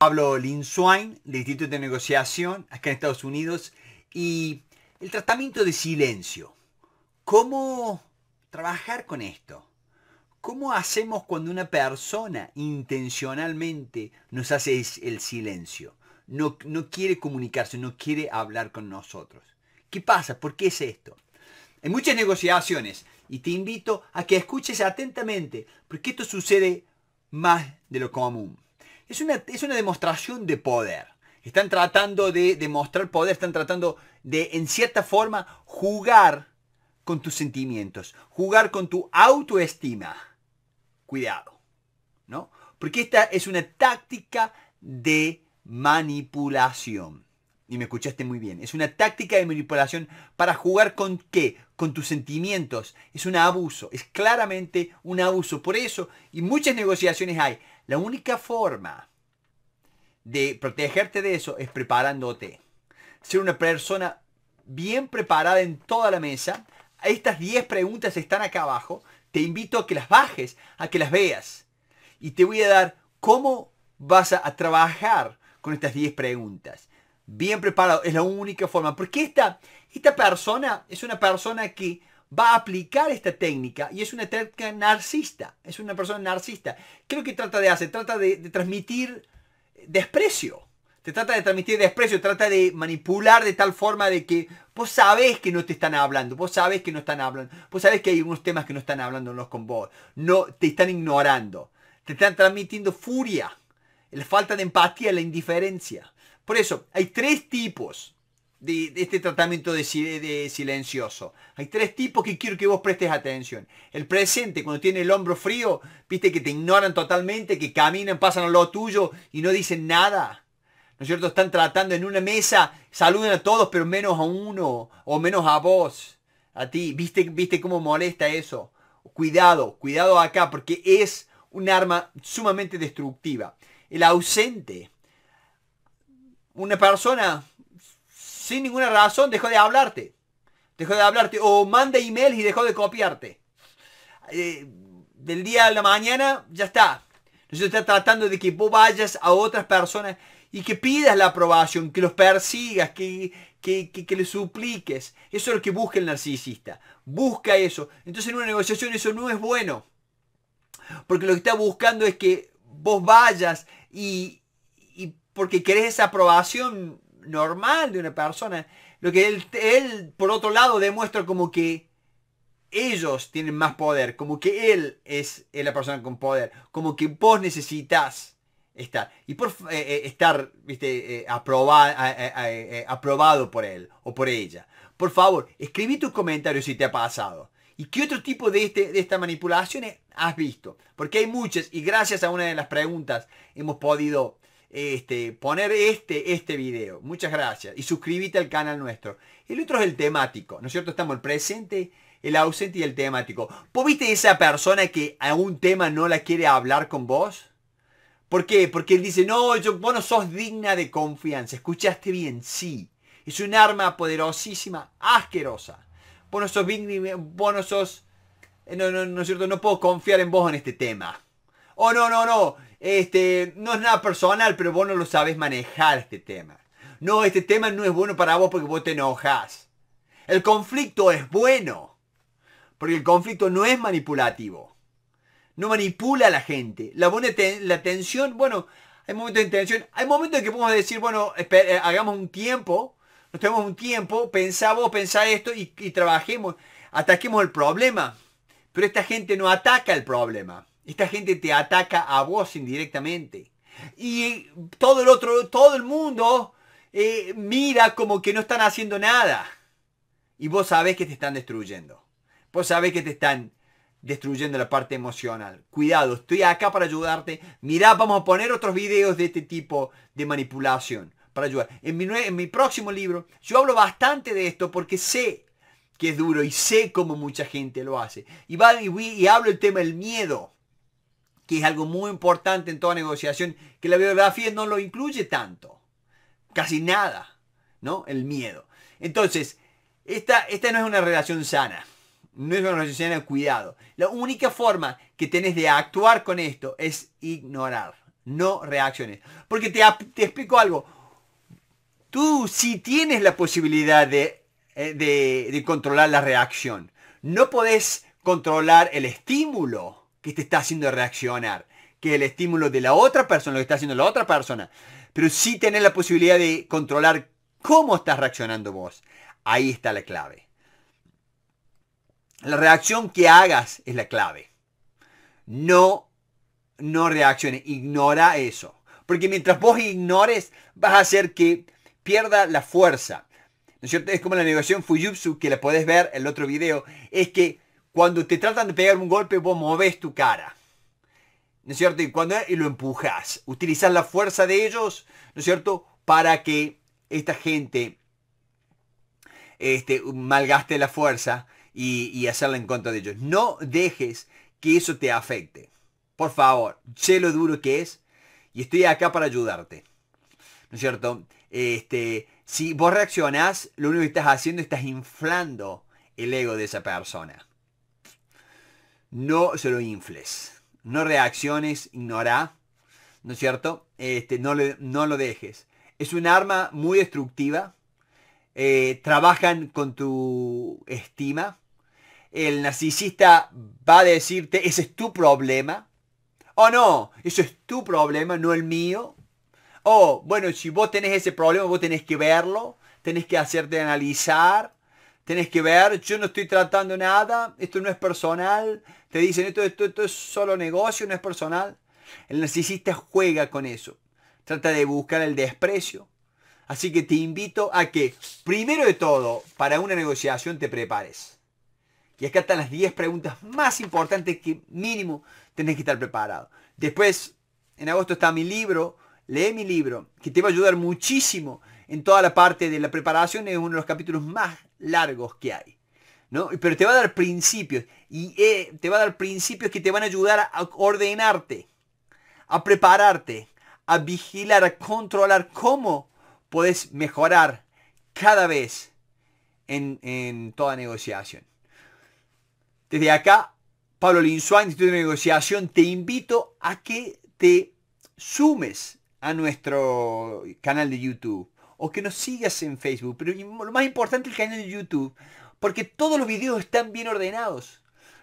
Pablo Swain del Instituto de Negociación, acá en Estados Unidos, y el tratamiento de silencio. ¿Cómo trabajar con esto? ¿Cómo hacemos cuando una persona intencionalmente nos hace el silencio? No, no quiere comunicarse, no quiere hablar con nosotros. ¿Qué pasa? ¿Por qué es esto? Hay muchas negociaciones y te invito a que escuches atentamente, porque esto sucede más de lo común. Es una, demostración de poder. Están tratando de demostrar poder, están tratando de, en cierta forma, jugar con tus sentimientos, jugar con tu autoestima. Cuidado, ¿no? Porque esta es una táctica de manipulación. Y me escuchaste muy bien. Es una táctica de manipulación para jugar con qué? con tus sentimientos. Es un abuso, es claramente un abuso. Por eso, y muchas negociaciones hay, la única forma de protegerte de eso es preparándote. Ser una persona bien preparada en toda la mesa. Estas 10 preguntas están acá abajo. Te invito a que las bajes, a que las veas. Y te voy a dar cómo vas a, trabajar con estas 10 preguntas bien preparado. Es la única forma. Porque esta, esta persona es una persona que va a aplicar esta técnica y es una técnica narcista. Es una persona narcista. ¿Qué es lo que trata de hacer? Trata de, transmitir desprecio. Te trata de transmitir desprecio, trata de manipular de tal forma de que vos sabés que no te están hablando, vos sabés que no están hablando, vos sabés que hay unos temas que no están hablando con vos, no, te están ignorando, te están transmitiendo furia, la falta de empatía, la indiferencia. Por eso, hay tres tipos de, este tratamiento de, silencioso. Hay tres tipos que quiero que vos prestes atención. El presente, cuando tiene el hombro frío, viste que te ignoran totalmente, que caminan, pasan a lo tuyo y no dicen nada. ¿No es cierto? Están tratando en una mesa, saludan a todos, pero menos a uno, o menos a vos, a ti. ¿Viste, viste cómo molesta eso? Cuidado, cuidado acá, porque es un arma sumamente destructiva. El ausente, una persona sin ninguna razón dejó de hablarte. Dejó de hablarte. O manda emails y dejó de copiarte. Eh, del día a la mañana, ya está. Entonces está tratando de que vos vayas a otras personas y que pidas la aprobación, que los persigas, que, que, le supliques. Eso es lo que busca el narcisista. Busca eso. Entonces en una negociación eso no es bueno. Porque lo que está buscando es que vos vayas y, porque querés esa aprobación normal de una persona. Lo que él, por otro lado, demuestra como que ellos tienen más poder, como que él es, la persona con poder, como que vos necesitas estar. Y por eh, eh, estar eh, aprobado por él o por ella. Por favor, escribí tus comentarios si te ha pasado. ¿Y qué otro tipo de, este, de estas manipulaciones has visto? Porque hay muchas y gracias a una de las preguntas hemos podido este, poner este, este video. Muchas gracias. Y suscríbete al canal nuestro. El otro es el temático, ¿no es cierto? Estamos el presente, el ausente y el temático. ¿Vos viste esa persona que a un tema no la quiere hablar con vos? ¿Por qué? Porque él dice, no, yo, vos no sos digna de confianza. ¿Escuchaste bien? Sí. Es un arma poderosísima, asquerosa. Vos no sos digna, vos no sos... Eh, no, no, no es cierto, no puedo confiar en vos en este tema. Oh, no, no, no este, no es nada personal, pero vos no lo sabes manejar este tema. No, este tema no es bueno para vos porque vos te enojas. El conflicto es bueno, porque el conflicto no es manipulativo. No manipula a la gente. La, buena la tensión, bueno, hay momentos de tensión, hay momentos en que podemos decir, bueno, eh, hagamos un tiempo, nos tenemos un tiempo, pensá vos, pensá esto y trabajemos, ataquemos el problema. Pero esta gente no ataca el problema esta gente te ataca a vos indirectamente. Y eh, todo el otro, todo el mundo eh, mira como que no están haciendo nada. Y vos sabés que te están destruyendo. Vos sabés que te están destruyendo la parte emocional. Cuidado, estoy acá para ayudarte. Mirá, vamos a poner otros videos de este tipo de manipulación para ayudar. En mi, próximo libro yo hablo bastante de esto porque sé que es duro y sé cómo mucha gente lo hace. Y, va, y, y hablo el tema del miedo que es algo muy importante en toda negociación, que la biografía no lo incluye tanto, casi nada, ¿no? El miedo. Entonces, esta, esta no es una relación sana, no es una relación sana, cuidado. La única forma que tenés de actuar con esto es ignorar, no reacciones. Porque te, te explico algo, tú sí tienes la posibilidad eh, de, de controlar la reacción, no podés controlar el estímulo que te está haciendo reaccionar, que el estímulo de la otra persona, lo que está haciendo la otra persona, pero sí tener la posibilidad de controlar cómo estás reaccionando vos. Ahí está la clave. La reacción que hagas es la clave. No, no reacciones, ignora eso. Porque mientras vos ignores, vas a hacer que pierda la fuerza. ¿No es cierto? Es como la negación Fujitsu, que la podés ver en el otro video, es que cuando te tratan de pegar un golpe, vos moves tu cara. ¿No es cierto? Y, cuando, lo empujas. Utilizas la fuerza de ellos, ¿no es cierto? Para que esta gente este, malgaste la fuerza y, hacerla en contra de ellos. No dejes que eso te afecte. Por favor, sé lo duro que es y estoy acá para ayudarte. ¿No es cierto? Este, si vos reaccionás, lo único que estás haciendo es estás inflando el ego de esa persona no se lo infles. No reacciones, ignora, ¿no es cierto? Este, no, no lo dejes. Es un arma muy destructiva. Eh, trabajan con tu estima. El narcisista va a decirte, ese es tu problema. Oh no, eso es tu problema, no el mío. Oh, bueno, si vos tenés ese problema, vos tenés que verlo, tenés que hacerte analizar tenés que ver, yo no estoy tratando nada, esto no es personal, te dicen esto, esto, esto es solo negocio, no es personal. El narcisista juega con eso, trata de buscar el desprecio. Así que te invito a que, primero de todo, para una negociación te prepares. Y acá están las 10 preguntas más importantes que mínimo tenés que estar preparado. Después, en agosto está mi libro, lee mi libro, que te va a ayudar muchísimo en toda la parte de la preparación, es uno de los capítulos más largos que hay. ¿no? Pero te va a dar principios. Y eh, te va a dar principios que te van a ayudar a ordenarte, a prepararte, a vigilar, a controlar cómo puedes mejorar cada vez en, toda negociación. Desde acá, Pablo Linsuá, Instituto de Negociación, te invito a que te sumes a nuestro canal de YouTube o que nos sigas en Facebook, pero lo más importante el canal de YouTube, porque todos los videos están bien ordenados.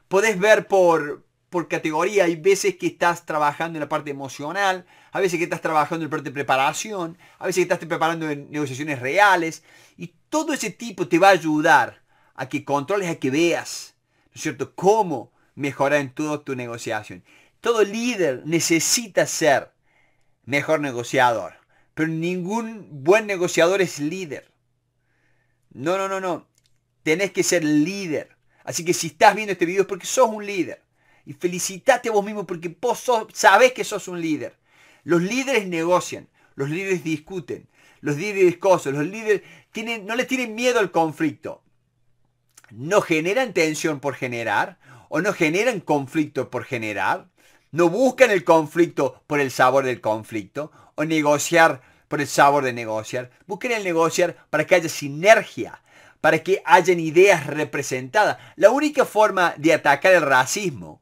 Podés ver por, por categoría, hay veces que estás trabajando en la parte emocional, a veces que estás trabajando en la parte de preparación, a veces que estás preparando en negociaciones reales, y todo ese tipo te va a ayudar a que controles, a que veas, ¿no es cierto?, cómo mejorar en toda tu negociación. Todo líder necesita ser mejor negociador. Pero ningún buen negociador es líder. No, no, no, no. Tenés que ser líder. Así que si estás viendo este video es porque sos un líder. Y felicitate vos mismo porque vos sos, sabés que sos un líder. Los líderes negocian, los líderes discuten, los líderes cosas, los líderes tienen, no les tienen miedo al conflicto. No generan tensión por generar o no generan conflicto por generar. No buscan el conflicto por el sabor del conflicto o negociar por el sabor de negociar. Busquen el negociar para que haya sinergia, para que hayan ideas representadas. La única forma de atacar el racismo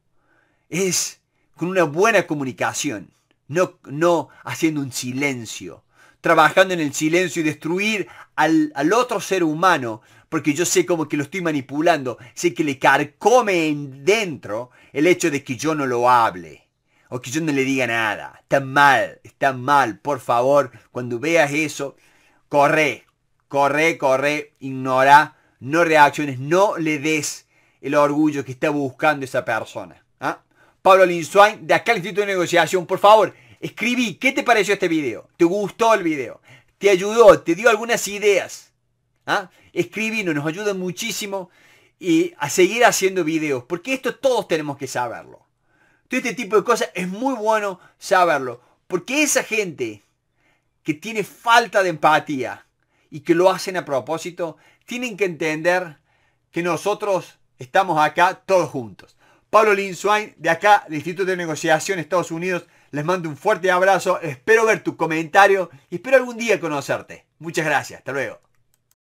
es con una buena comunicación, no, no haciendo un silencio, trabajando en el silencio y destruir al, al otro ser humano, porque yo sé como que lo estoy manipulando, sé que le carcome dentro el hecho de que yo no lo hable o que yo no le diga nada. Está mal, está mal. Por favor, cuando veas eso, corre, corre, corre, ignora, no reacciones, no le des el orgullo que está buscando esa persona. ¿Ah? Pablo Linswain, de acá al Instituto de Negociación, por favor, escribí, ¿qué te pareció este video? ¿Te gustó el video? ¿Te ayudó? ¿Te dio algunas ideas? ¿Ah? escribí. nos ayuda muchísimo y a seguir haciendo videos, porque esto todos tenemos que saberlo este tipo de cosas es muy bueno saberlo. Porque esa gente que tiene falta de empatía y que lo hacen a propósito, tienen que entender que nosotros estamos acá todos juntos. Pablo Linswain, de acá, del Instituto de Negociación Estados Unidos, les mando un fuerte abrazo. Espero ver tu comentario y espero algún día conocerte. Muchas gracias. Hasta luego.